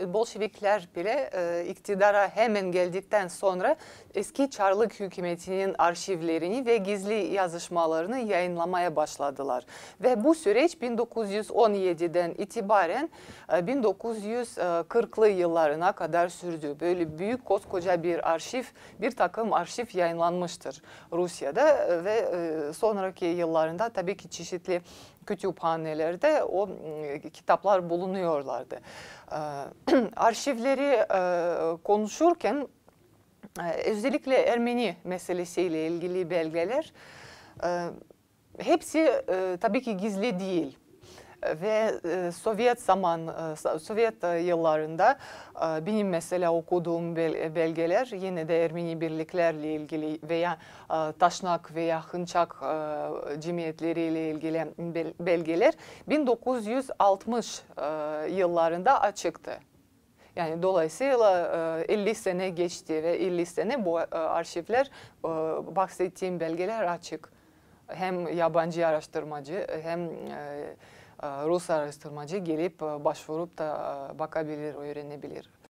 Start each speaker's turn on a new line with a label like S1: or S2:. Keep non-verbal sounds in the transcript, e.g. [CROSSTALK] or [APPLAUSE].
S1: E, Bolşevikler bile e, iktidara hemen geldikten sonra eski Çarlık hükümetinin arşivlerini ve gizli yazışmalarını yayınlamaya başladılar. Ve bu süreç 1917'den itibaren e, 1940'lı yıllarına kadar sürdü. Böyle büyük koskoca bir arşiv, bir takım arşiv yayınlanmıştır Rusya'da e, ve e, sonraki yıllarında tabii ki çeşitli kütüphanelerde o e, kitaplar bulunuyorlardı. E, [CLEARS THROAT] arşivleri e, konuşurken e, özellikle Ermeni meselesiyle ilgili belgeler e, hepsi e, tabii ki gizli değil ve e, Sovyet zaman e, Sovyet e, yıllarında e, benim mesela okuduğum bel belgeler yine de Ermeni birliklerle ilgili veya e, Taşnak veya Hınçak e, cemiyetleriyle ilgili belgeler 1960 e, yıllarında açıktı. Yani dolayısıyla 50 e, sene geçti ve 50 sene bu e, arşivler e, bahsettiğim belgeler açık. Hem yabancı araştırmacı hem Rus araştırmacı gelip başvurup da bakabilir, öğrenebilir.